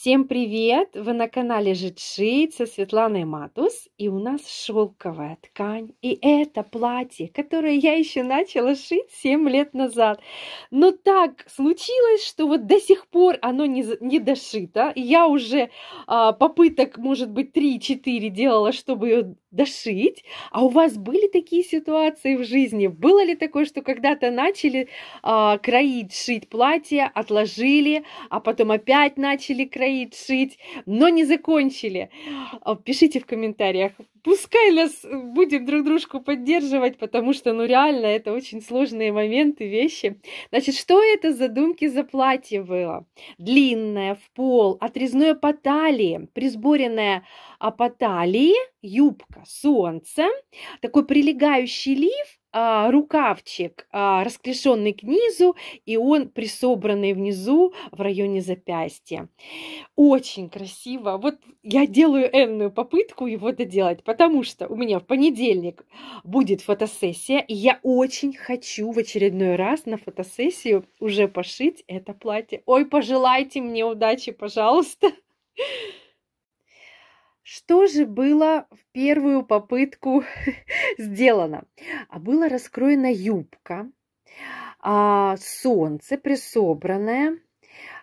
Всем привет! Вы на канале Житшит со Светланой Матус. И у нас шелковая ткань. И это платье, которое я еще начала шить 7 лет назад. Но так случилось, что вот до сих пор оно не, не дошито. Я уже а, попыток, может быть, 3-4 делала, чтобы ее дошить. А у вас были такие ситуации в жизни? Было ли такое, что когда-то начали э, кроить, шить платье, отложили, а потом опять начали кроить, шить, но не закончили? А, пишите в комментариях, пускай нас э, будем друг дружку поддерживать, потому что, ну, реально, это очень сложные моменты, вещи. Значит, что это за думки за платье было? Длинное, в пол, отрезное по талии, присборенное а по талии, юбка, солнце, такой прилегающий лиф, а, рукавчик, а, расклешенный к низу, и он присобранный внизу в районе запястья. Очень красиво. Вот я делаю энную попытку его доделать, потому что у меня в понедельник будет фотосессия, и я очень хочу в очередной раз на фотосессию уже пошить это платье. Ой, пожелайте мне удачи, пожалуйста. Что же было в первую попытку сделано? А была раскроена юбка, а, солнце присобранное,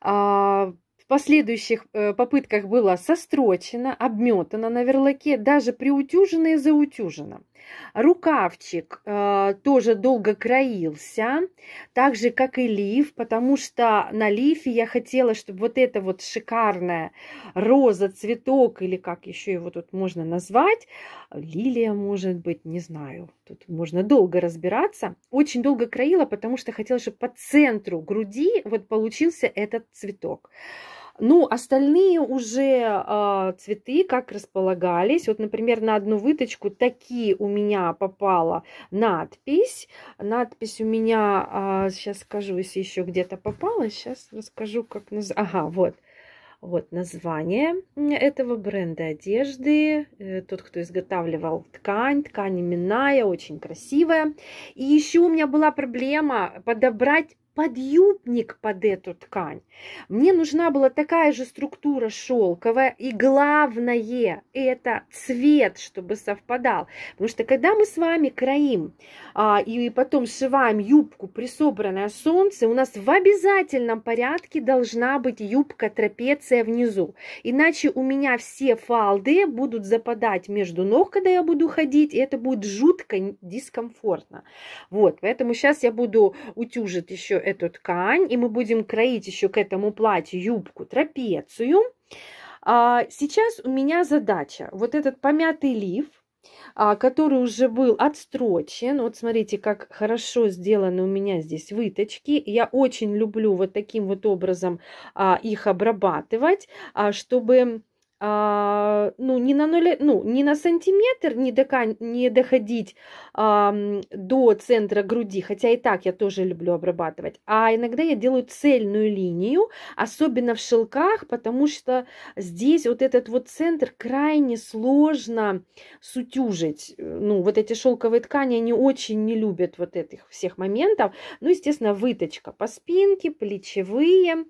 а, в последующих э, попытках было сострочено, обметано на верлаке, даже приутюжено и заутюжено. Рукавчик э, тоже долго краился, так же, как и лиф, потому что на лифе я хотела, чтобы вот эта вот шикарная роза, цветок, или как еще его тут можно назвать, лилия, может быть, не знаю, тут можно долго разбираться. Очень долго краила, потому что хотела, чтобы по центру груди вот получился этот цветок. Ну, остальные уже э, цветы как располагались. Вот, например, на одну выточку такие у меня попала надпись. Надпись у меня, э, а, сейчас скажу, если еще где-то попала, сейчас расскажу, как называется. Ага, вот. Вот название этого бренда одежды, э, тот, кто изготавливал ткань, ткань именная, очень красивая. И еще у меня была проблема подобрать подъюбник под эту ткань. Мне нужна была такая же структура шелковая, и главное это цвет, чтобы совпадал. Потому что когда мы с вами краим а, и, потом сшиваем юбку, присобранное солнце, у нас в обязательном порядке должна быть юбка трапеция внизу. Иначе у меня все фалды будут западать между ног, когда я буду ходить, и это будет жутко дискомфортно. Вот, поэтому сейчас я буду утюжить еще эту ткань, и мы будем кроить еще к этому платью юбку трапецию. А, сейчас у меня задача вот этот помятый лиф, а, который уже был отстрочен. Вот смотрите, как хорошо сделаны у меня здесь выточки. Я очень люблю вот таким вот образом а, их обрабатывать, а, чтобы а, ну, не на, 0, ну, не на сантиметр не, дока, не доходить а, до центра груди, хотя и так я тоже люблю обрабатывать, а иногда я делаю цельную линию, особенно в шелках, потому что здесь вот этот вот центр крайне сложно сутюжить. Ну, вот эти шелковые ткани, они очень не любят вот этих всех моментов. Ну, естественно, выточка по спинке, плечевые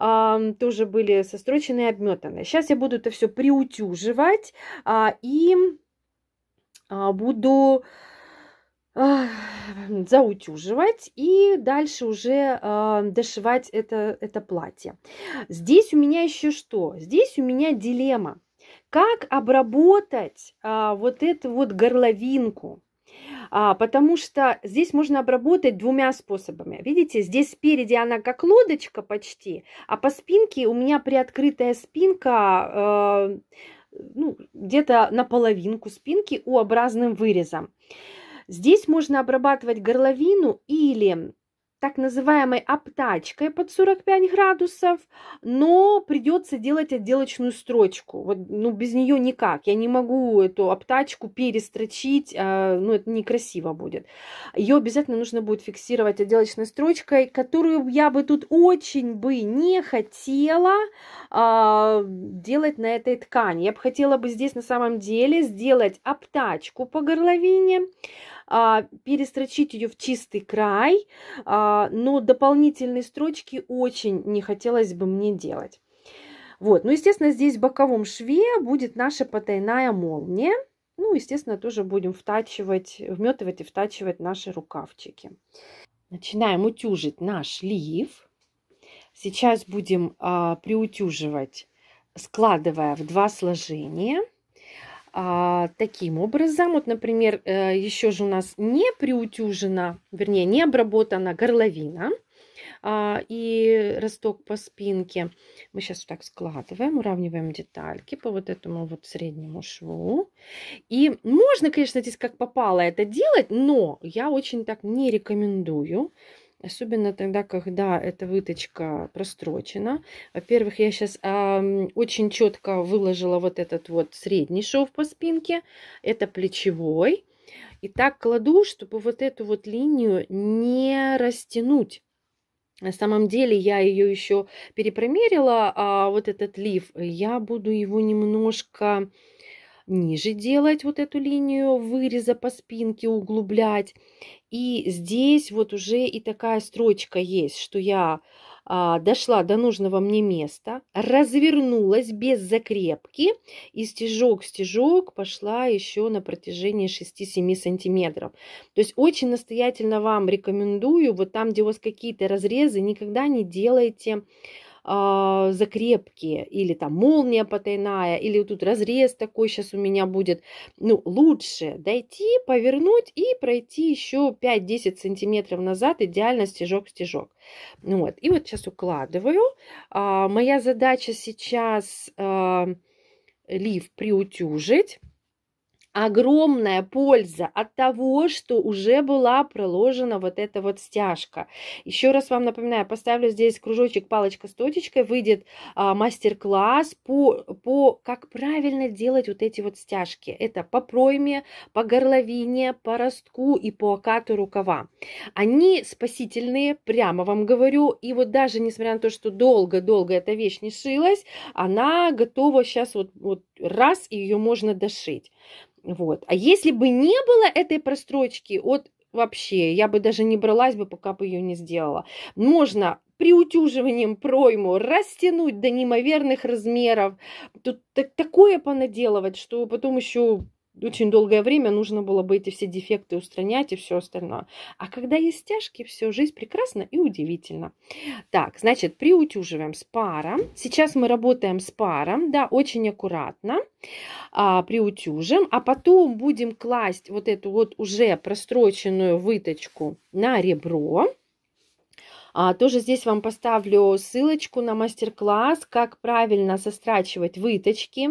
э, тоже были сострочены и обметаны. Сейчас я буду это все приутюживать э, и э, буду а, заутюживать и дальше уже э, дошивать это, это платье. Здесь у меня еще что? Здесь у меня дилемма. Как обработать э, вот эту вот горловинку? а, потому что здесь можно обработать двумя способами. Видите, здесь спереди она как лодочка почти, а по спинке у меня приоткрытая спинка э, ну, где-то наполовинку спинки у образным вырезом. Здесь можно обрабатывать горловину или так называемой обтачкой под 45 градусов, но придется делать отделочную строчку. Вот, ну, без нее никак. Я не могу эту обтачку перестрочить, а, ну, это некрасиво будет. Ее обязательно нужно будет фиксировать отделочной строчкой, которую я бы тут очень бы не хотела а, делать на этой ткани. Я бы хотела бы здесь на самом деле сделать обтачку по горловине, а, перестрочить ее в чистый край, а, но дополнительные строчки очень не хотелось бы мне делать. Вот, ну, естественно, здесь в боковом шве будет наша потайная молния. Ну, естественно, тоже будем втачивать, вметывать и втачивать наши рукавчики. Начинаем утюжить наш лиф. Сейчас будем а, приутюживать, складывая в два сложения – а, таким образом. Вот, например, э, еще же у нас не приутюжена, вернее, не обработана горловина а, и росток по спинке. Мы сейчас вот так складываем, уравниваем детальки по вот этому вот среднему шву. И можно, конечно, здесь как попало это делать, но я очень так не рекомендую. Особенно тогда, когда эта выточка прострочена. Во-первых, я сейчас э, очень четко выложила вот этот вот средний шов по спинке. Это плечевой. И так кладу, чтобы вот эту вот линию не растянуть. На самом деле я ее еще перепромерила, а вот этот лиф я буду его немножко ниже делать вот эту линию выреза по спинке, углублять. И здесь вот уже и такая строчка есть, что я а, дошла до нужного мне места, развернулась без закрепки и стежок-стежок пошла еще на протяжении 6-7 сантиметров. То есть очень настоятельно вам рекомендую, вот там, где у вас какие-то разрезы, никогда не делайте э, закрепки, или там молния потайная, или тут разрез такой сейчас у меня будет. Ну, лучше дойти, повернуть и пройти еще 5-10 сантиметров назад, идеально стежок-стежок. Ну вот. И вот сейчас укладываю. Э, моя задача сейчас э, а, лиф приутюжить огромная польза от того, что уже была проложена вот эта вот стяжка. Еще раз вам напоминаю, поставлю здесь кружочек, палочка с точечкой, выйдет а, мастер-класс по, по как правильно делать вот эти вот стяжки. Это по пройме, по горловине, по ростку и по окату рукава. Они спасительные, прямо вам говорю, и вот даже несмотря на то, что долго-долго эта вещь не шилась, она готова сейчас вот, вот раз, и ее можно дошить. Вот. А если бы не было этой прострочки, вот вообще, я бы даже не бралась бы, пока бы ее не сделала. Можно при утюживании пройму растянуть до неимоверных размеров. Тут такое понаделывать, что потом еще очень долгое время нужно было бы эти все дефекты устранять и все остальное. А когда есть стяжки, все, жизнь прекрасна и удивительно. Так, значит, приутюживаем с паром. Сейчас мы работаем с паром, да, очень аккуратно а, приутюжим, а потом будем класть вот эту вот уже простроченную выточку на ребро. А, тоже здесь вам поставлю ссылочку на мастер-класс, как правильно сострачивать выточки,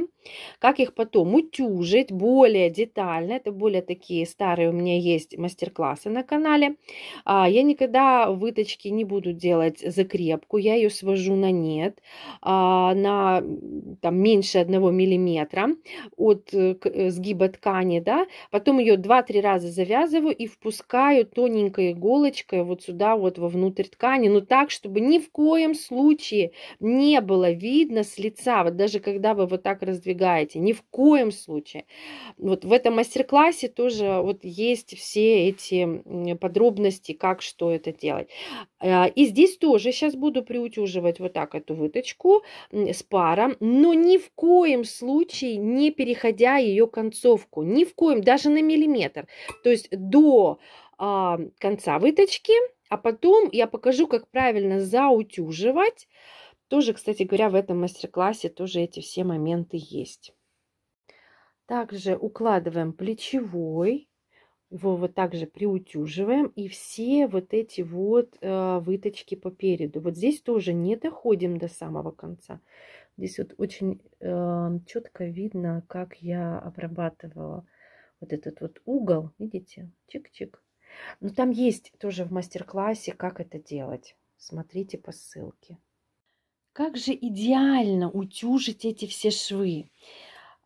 как их потом утюжить более детально. Это более такие старые у меня есть мастер-классы на канале. А, я никогда выточки не буду делать закрепку, я ее свожу на нет, а, на там, меньше 1 миллиметра от э, э, сгиба ткани, да, потом ее 2-3 раза завязываю и впускаю тоненькой иголочкой вот сюда вот вовнутрь ткани, ткани, но так, чтобы ни в коем случае не было видно с лица, вот даже когда вы вот так раздвигаете, ни в коем случае. Вот в этом мастер-классе тоже вот есть все эти подробности, как что это делать. А, и здесь тоже сейчас буду приутюживать вот так эту выточку с паром, но ни в коем случае не переходя ее концовку, ни в коем, даже на миллиметр. То есть до а, конца выточки а потом я покажу, как правильно заутюживать. Тоже, кстати говоря, в этом мастер-классе тоже эти все моменты есть. Также укладываем плечевой. Его вот же приутюживаем. И все вот эти вот э, выточки по переду. Вот здесь тоже не доходим до самого конца. Здесь вот очень э, четко видно, как я обрабатывала вот этот вот угол. Видите? Чик-чик но ну, там есть тоже в мастер-классе, как это делать. Смотрите по ссылке. Как же идеально утюжить эти все швы.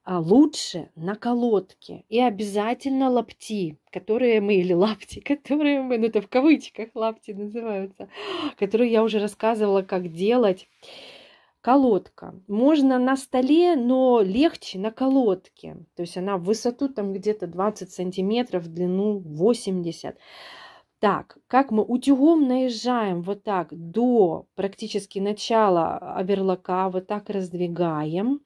А лучше на колодке и обязательно лапти, которые мы, или лапти, которые мы, ну это в кавычках лапти называются, которые я уже рассказывала, как делать колодка. Можно на столе, но легче на колодке. То есть она в высоту там где-то 20 сантиметров, в длину 80. Так, как мы утюгом наезжаем вот так до практически начала оверлока, вот так раздвигаем.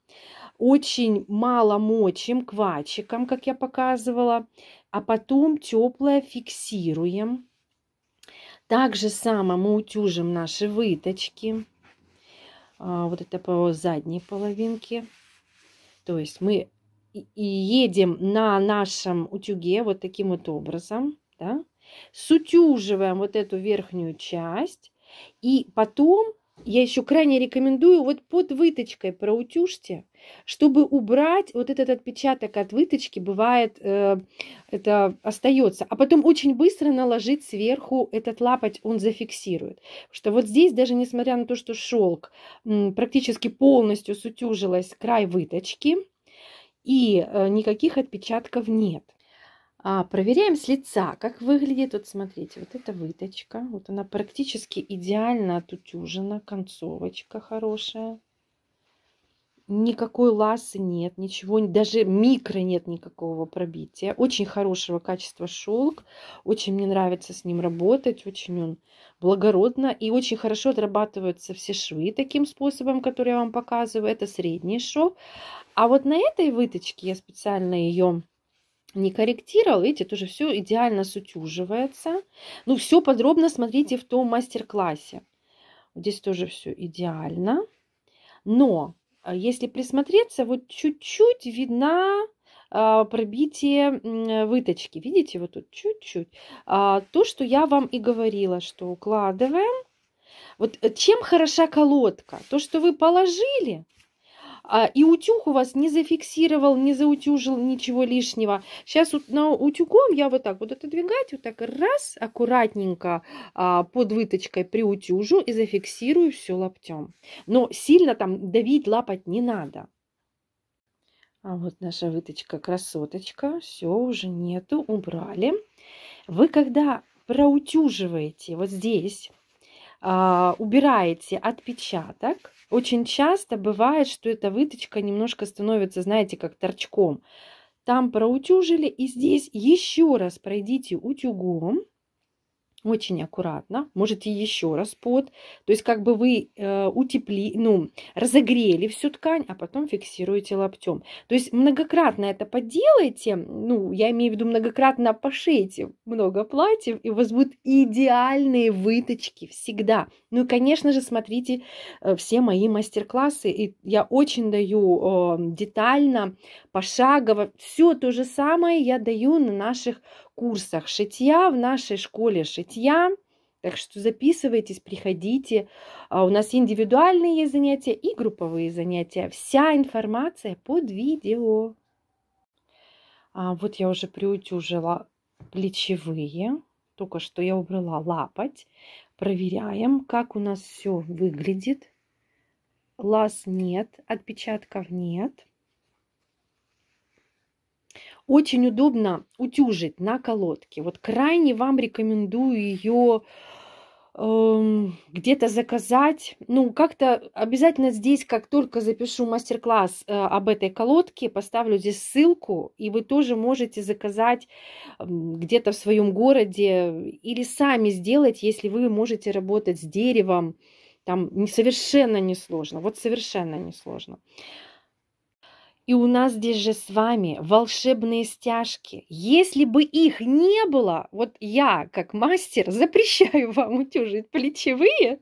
Очень мало мочим квачиком, как я показывала, а потом теплое фиксируем. Так же само мы утюжим наши выточки. А, вот это по задней половинке. То есть мы едем на нашем утюге вот таким вот образом, да, сутюживаем вот эту верхнюю часть, и потом я еще крайне рекомендую вот под выточкой проутюжьте, чтобы убрать вот этот отпечаток от выточки, бывает, э, это остается. А потом очень быстро наложить сверху этот лапоть, он зафиксирует. что вот здесь, даже несмотря на то, что шелк практически полностью сутюжилась край выточки, и э, никаких отпечатков нет. А, проверяем с лица, как выглядит. Вот смотрите, вот эта выточка. Вот она практически идеально отутюжена, концовочка хорошая. Никакой ласы нет, ничего, даже микро нет никакого пробития. Очень хорошего качества шелк, очень мне нравится с ним работать, очень он благородно и очень хорошо отрабатываются все швы таким способом, который я вам показываю. Это средний шов. А вот на этой выточке я специально ее не корректировал. Видите, тоже все идеально сутюживается. Ну, все подробно смотрите в том мастер-классе. Здесь тоже все идеально. Но а, если присмотреться, вот чуть-чуть видна а, пробитие выточки. Видите, вот тут чуть-чуть. А, то, что я вам и говорила, что укладываем. Вот э, чем хороша колодка? То, что вы положили, а, и утюг у вас не зафиксировал, не заутюжил ничего лишнего. Сейчас вот на утюгом я вот так вот отодвигать, вот так раз, аккуратненько а, под выточкой приутюжу и зафиксирую все лаптем. Но сильно там давить, лапать не надо. А вот наша выточка красоточка. Все, уже нету, убрали. Вы когда проутюживаете вот здесь, а, убираете отпечаток, очень часто бывает, что эта выточка немножко становится, знаете, как торчком. Там проутюжили, и здесь еще раз пройдите утюгом очень аккуратно, можете еще раз под, то есть как бы вы э, утепли, ну, разогрели всю ткань, а потом фиксируете локтем. То есть многократно это поделаете, ну, я имею в виду многократно пошейте много платьев, и у вас будут идеальные выточки всегда. Ну и, конечно же, смотрите э, все мои мастер-классы, и я очень даю э, детально, пошагово, все то же самое я даю на наших курсах шитья, в нашей школе шитья. Так что записывайтесь, приходите. А у нас индивидуальные занятия и групповые занятия. Вся информация под видео. А вот я уже приутюжила плечевые. Только что я убрала лапать. Проверяем, как у нас все выглядит. Лаз нет, отпечатков нет. Очень удобно утюжить на колодке. Вот крайне вам рекомендую ее эм, где-то заказать. Ну, как-то обязательно здесь, как только запишу мастер-класс э, об этой колодке, поставлю здесь ссылку, и вы тоже можете заказать эм, где-то в своем городе или сами сделать, если вы можете работать с деревом. Там совершенно несложно, вот совершенно несложно. сложно. И у нас здесь же с вами волшебные стяжки. Если бы их не было, вот я, как мастер, запрещаю вам утюжить плечевые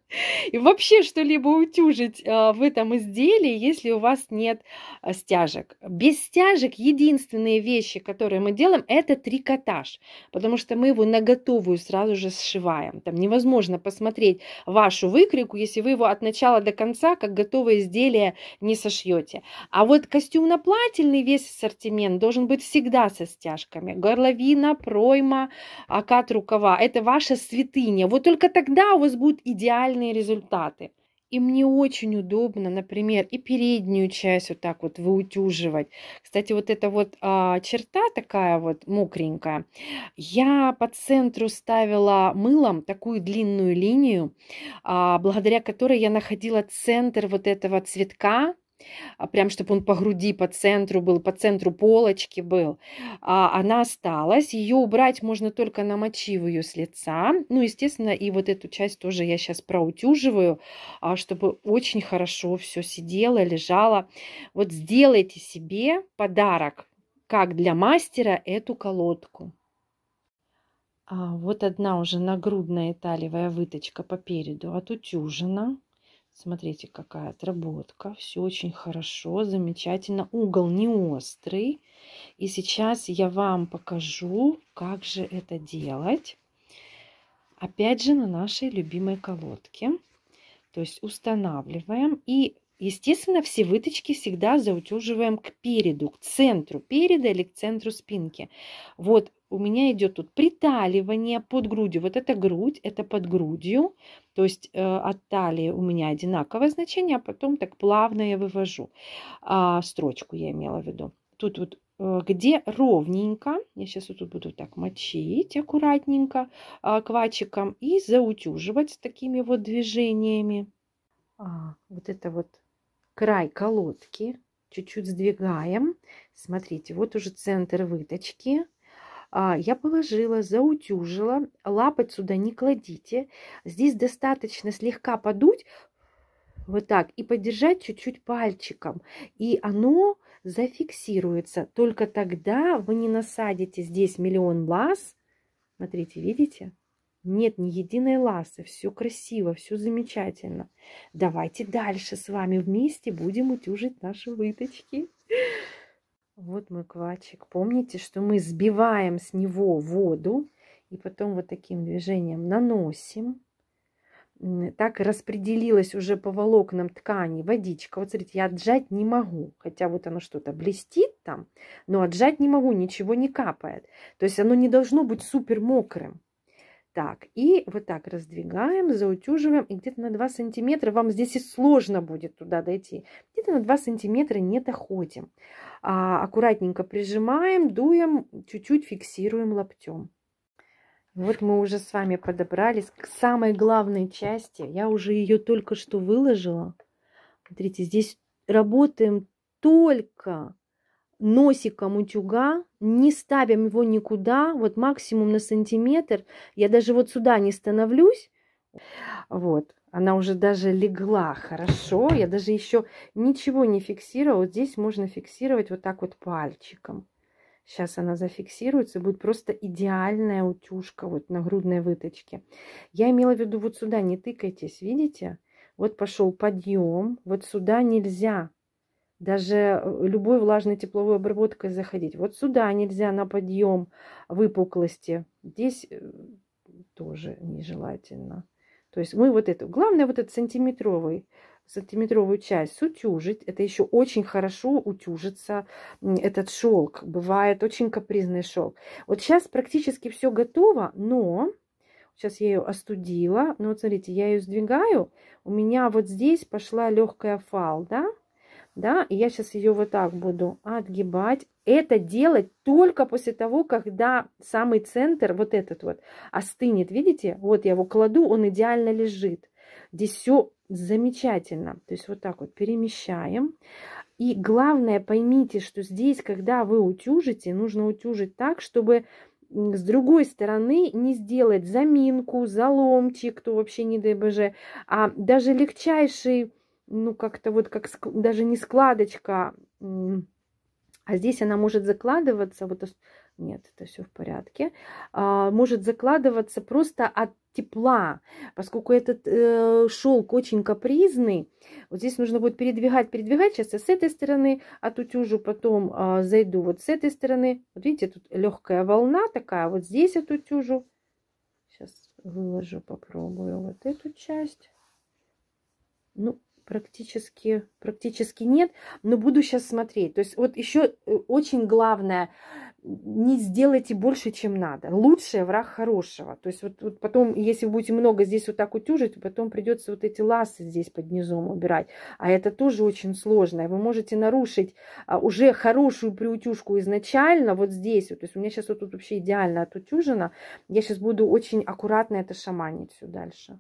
и вообще что-либо утюжить э, в этом изделии, если у вас нет э, стяжек. Без стяжек единственные вещи, которые мы делаем, это трикотаж, потому что мы его на готовую сразу же сшиваем. Там невозможно посмотреть вашу выкрику, если вы его от начала до конца, как готовое изделие, не сошьете. А вот костюм на краснопроплательный весь ассортимент должен быть всегда со стяжками. Горловина, пройма, окат рукава – это ваша святыня. Вот только тогда у вас будут идеальные результаты. И мне очень удобно, например, и переднюю часть вот так вот выутюживать. Кстати, вот эта вот а, черта такая вот мокренькая. Я по центру ставила мылом такую длинную линию, а, благодаря которой я находила центр вот этого цветка а прям чтобы он по груди, по центру был, по центру полочки был. А она осталась, ее убрать можно только намочив ее с лица. Ну, естественно, и вот эту часть тоже я сейчас проутюживаю, а чтобы очень хорошо все сидело, лежало. Вот сделайте себе подарок, как для мастера, эту колодку. А вот одна уже нагрудная талиевая выточка по переду отутюжена. Смотрите, какая отработка. Все очень хорошо, замечательно. Угол не острый. И сейчас я вам покажу, как же это делать. Опять же, на нашей любимой колодке. То есть устанавливаем и Естественно, все выточки всегда заутюживаем к переду, к центру переда или к центру спинки. Вот у меня идет тут приталивание под грудью. Вот это грудь, это под грудью. То есть э, от талии у меня одинаковое значение, а потом так плавно я вывожу. А, строчку я имела в виду. Тут вот э, где ровненько, я сейчас вот тут буду так мочить аккуратненько а, квачиком и заутюживать такими вот движениями. А, вот это вот край колодки, чуть-чуть сдвигаем. Смотрите, вот уже центр выточки. А, я положила, заутюжила, лапать сюда не кладите. Здесь достаточно слегка подуть, вот так, и подержать чуть-чуть пальчиком. И оно зафиксируется. Только тогда вы не насадите здесь миллион лаз. Смотрите, видите? Нет ни единой ласы, все красиво, все замечательно. Давайте дальше с вами вместе будем утюжить наши выточки. Вот мой квачик. Помните, что мы сбиваем с него воду и потом вот таким движением наносим. Так распределилась уже по волокнам ткани водичка. Вот смотрите, я отжать не могу, хотя вот оно что-то блестит там, но отжать не могу, ничего не капает. То есть оно не должно быть супер мокрым. Так, и вот так раздвигаем, заутюживаем, и где-то на 2 сантиметра, вам здесь и сложно будет туда дойти, где-то на 2 сантиметра не доходим. А, аккуратненько прижимаем, дуем, чуть-чуть фиксируем локтем. Вот мы уже с вами подобрались к самой главной части. Я уже ее только что выложила. Смотрите, здесь работаем только носиком утюга, не ставим его никуда, вот максимум на сантиметр. Я даже вот сюда не становлюсь. Вот, она уже даже легла хорошо. Я даже еще ничего не фиксировала. Вот здесь можно фиксировать вот так вот пальчиком. Сейчас она зафиксируется, будет просто идеальная утюжка вот на грудной выточке. Я имела в виду вот сюда, не тыкайтесь, видите? Вот пошел подъем, вот сюда нельзя даже э, любой влажной тепловой обработкой заходить. Вот сюда нельзя на подъем выпуклости. Здесь э, тоже нежелательно. То есть мы вот эту, главное вот этот сантиметровый, сантиметровую часть сутюжить. Это еще очень хорошо утюжится этот шелк. Бывает очень капризный шелк. Вот сейчас практически все готово, но сейчас я ее остудила. Но вот смотрите, я ее сдвигаю. У меня вот здесь пошла легкая фалда. Да? да, и я сейчас ее вот так буду отгибать. Это делать только после того, когда самый центр, вот этот вот, остынет, видите? Вот я его кладу, он идеально лежит. Здесь все замечательно. То есть вот так вот перемещаем. И главное, поймите, что здесь, когда вы утюжите, нужно утюжить так, чтобы с другой стороны не сделать заминку, заломчик, кто вообще не дай боже, а даже легчайший ну, как-то вот как даже не складочка, а здесь она может закладываться, вот нет, это все в порядке, а, может закладываться просто от тепла, поскольку этот э, шелк очень капризный. Вот здесь нужно будет передвигать, передвигать. Сейчас я с этой стороны отутюжу, потом а, зайду вот с этой стороны. Вот видите, тут легкая волна такая, вот здесь отутюжу. Сейчас выложу, попробую вот эту часть. Ну, практически, практически нет, но буду сейчас смотреть. То есть вот еще э, очень главное, не сделайте больше, чем надо. Лучший враг хорошего. То есть вот, вот потом, если будете много здесь вот так утюжить, потом придется вот эти ласы здесь под низом убирать. А это тоже очень сложно. вы можете нарушить а, уже хорошую приутюжку изначально вот здесь. Вот. То есть у меня сейчас вот тут вообще идеально отутюжено. Я сейчас буду очень аккуратно это шаманить все дальше.